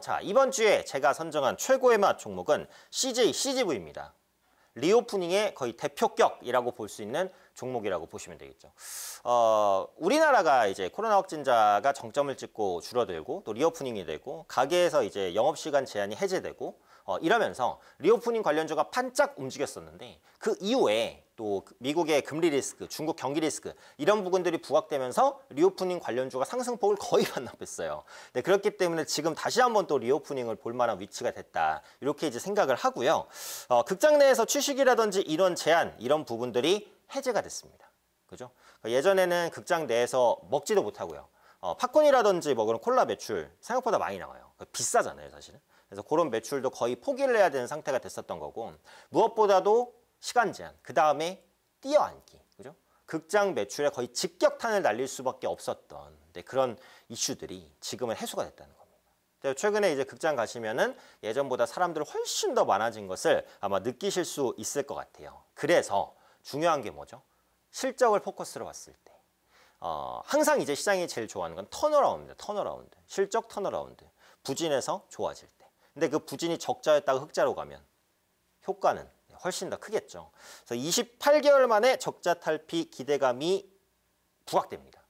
자, 이번 주에 제가 선정한 최고의 맛 종목은 CJ CGV입니다. 리오프닝의 거의 대표격이라고 볼 수 있는 종목이라고 보시면 되겠죠. 어, 우리나라가 이제 코로나 확진자가 정점을 찍고 줄어들고 또 리오프닝이 되고 가게에서 이제 영업 시간 제한이 해제되고 어, 이러면서 리오프닝 관련주가 반짝 움직였었는데 그 이후에 또 그 미국의 금리 리스크, 중국 경기 리스크 이런 부분들이 부각되면서 리오프닝 관련주가 상승폭을 거의 반납했어요. 네, 그렇기 때문에 지금 다시 한번 또 리오프닝을 볼 만한 위치가 됐다. 이렇게 이제 생각을 하고요. 어, 극장 내에서 취식이라든지 이런 제한 이런 부분들이 해제가 됐습니다. 그죠? 그러니까 예전에는 극장 내에서 먹지도 못하고요. 어, 팝콘이라든지 뭐 그런 콜라 매출 생각보다 많이 나와요. 그러니까 비싸잖아요, 사실은. 그래서 그런 매출도 거의 포기를 해야 되는 상태가 됐었던 거고 무엇보다도 시간 제한, 그 다음에 뛰어앉기, 그죠? 극장 매출에 거의 직격탄을 날릴 수밖에 없었던 네, 그런 이슈들이 지금은 해소가 됐다는 겁니다. 최근에 이제 극장 가시면은 예전보다 사람들 훨씬 더 많아진 것을 아마 느끼실 수 있을 것 같아요. 그래서 중요한 게 뭐죠? 실적을 포커스로 봤을 때. 어, 항상 이제 시장이 제일 좋아하는 건터널라운드터널라운드 실적 터널라운드 부진해서 좋아질 때. 근데 그 부진이 적자였다가 흑자로 가면 효과는 훨씬 더 크겠죠. 그래서 28개월 만에 적자 탈피 기대감이 부각됩니다.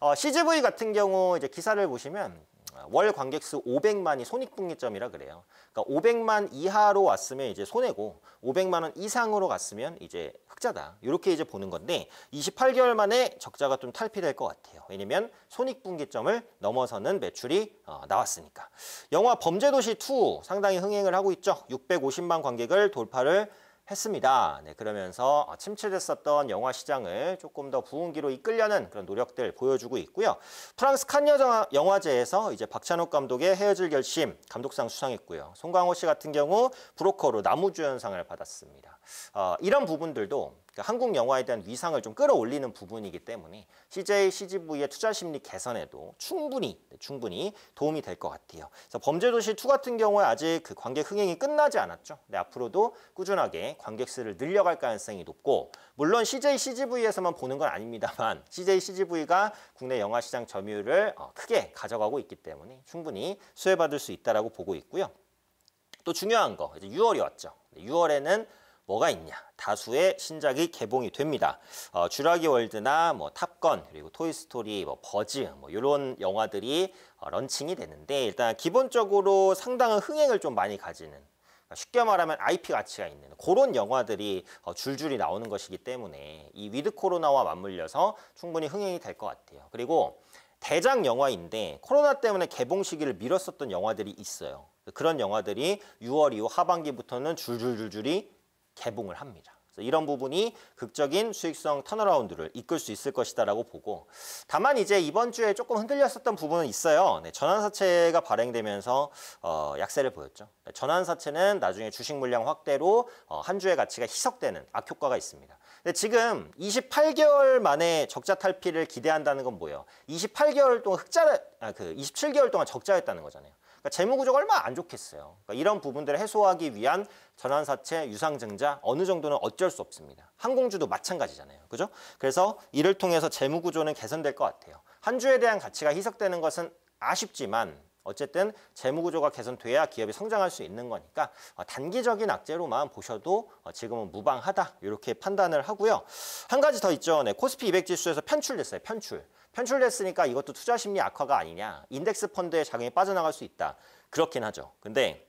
어, CGV 같은 경우 이제 기사를 보시면 아, 월 관객수 500만이 손익분기점이라 그래요. 그러니까 500만 이하로 왔으면 이제 손해고 500만 원 이상으로 갔으면 이제 흑자다. 이렇게 이제 보는 건데 28개월 만에 적자가 좀 탈피될 것 같아요. 왜냐면 손익분기점을 넘어서는 매출이 어, 나왔으니까. 영화 범죄도시 2 상당히 흥행을 하고 있죠. 650만 관객을 돌파를 했습니다. 네, 그러면서 침체됐었던 영화 시장을 조금 더 부흥기로 이끌려는 그런 노력들 보여주고 있고요. 프랑스 칸 영화제에서 이제 박찬욱 감독의 헤어질 결심 감독상 수상했고요. 송강호 씨 같은 경우 브로커로 나무주연상을 받았습니다. 어, 이런 부분들도 그러니까 한국 영화에 대한 위상을 좀 끌어올리는 부분이기 때문에 CJ CGV의 투자 심리 개선에도 충분히 네, 충분히 도움이 될 것 같아요. 그래서 범죄도시 2 같은 경우에 아직 그 관객 흥행이 끝나지 않았죠. 네, 앞으로도 꾸준하게 관객 수를 늘려갈 가능성이 높고 물론 CJ CGV에서만 보는 건 아닙니다만 CJ CGV가 국내 영화 시장 점유율을 어, 크게 가져가고 있기 때문에 충분히 수혜받을 수 있다라고 보고 있고요. 또 중요한 거 이제 6월이 왔죠. 6월에는 뭐가 있냐 다수의 신작이 개봉이 됩니다 어, 쥬라기 월드나 뭐 탑건 그리고 토이스토리 뭐 버즈 뭐 이런 영화들이 어, 런칭이 되는데 일단 기본적으로 상당한 흥행을 좀 많이 가지는 그러니까 쉽게 말하면 IP 가치가 있는 그런 영화들이 어, 줄줄이 나오는 것이기 때문에 이 위드 코로나와 맞물려서 충분히 흥행이 될 것 같아요. 그리고 대작 영화인데 코로나 때문에 개봉 시기를 미뤘었던 영화들이 있어요. 그런 영화들이 6월 이후 하반기부터는 줄줄줄줄이 개봉을 합니다. 이런 부분이 극적인 수익성 턴어라운드를 이끌 수 있을 것이다라고 보고 다만 이제 이번 주에 조금 흔들렸었던 부분은 있어요. 네, 전환사채가 발행되면서 어, 약세를 보였죠. 네, 전환사채는 나중에 주식 물량 확대로 어, 한 주의 가치가 희석되는 악효과가 있습니다. 근데 지금 28개월 만에 적자 탈피를 기대한다는 건 뭐예요? 28개월 동안 흑자를 아, 그 27개월 동안 적자였다는 거잖아요. 그러니까 재무 구조가 얼마안 좋겠어요. 그러니까 이런 부분들을 해소하기 위한 전환사채 유상증자 어느 정도는 어쩔 수 없습니다. 항공주도 마찬가지잖아요. 그죠? 그래서 이를 통해서 재무 구조는 개선될 것 같아요. 한 주에 대한 가치가 희석되는 것은 아쉽지만 어쨌든 재무구조가 개선돼야 기업이 성장할 수 있는 거니까 어, 단기적인 악재로만 보셔도 어, 지금은 무방하다 이렇게 판단을 하고요. 한 가지 더 있죠. 네, 코스피 200 지수에서 편출됐어요. 편출. 편출됐으니까 이것도 투자 심리 악화가 아니냐. 인덱스 펀드의 작용이 빠져나갈 수 있다. 그렇긴 하죠. 근데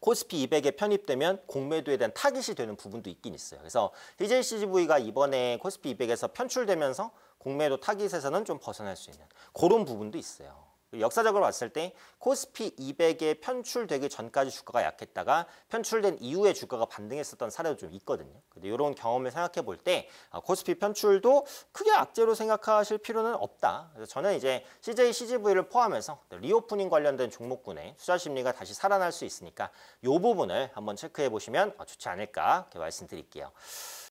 코스피 200에 편입되면 공매도에 대한 타깃이 되는 부분도 있긴 있어요. 그래서 d j c g v 가 이번에 코스피 200에서 편출되면서 공매도 타깃에서는 좀 벗어날 수 있는 그런 부분도 있어요. 역사적으로 봤을 때 코스피 200에 편출되기 전까지 주가가 약했다가 편출된 이후에 주가가 반등했었던 사례도 좀 있거든요. 근데 이런 경험을 생각해 볼때 아, 코스피 편출도 크게 악재로 생각하실 필요는 없다. 그래서 저는 이제 CJ CGV를 포함해서 리오프닝 관련된 종목군의 투자 심리가 다시 살아날 수 있으니까 이 부분을 한번 체크해 보시면 좋지 않을까 이렇게 말씀드릴게요.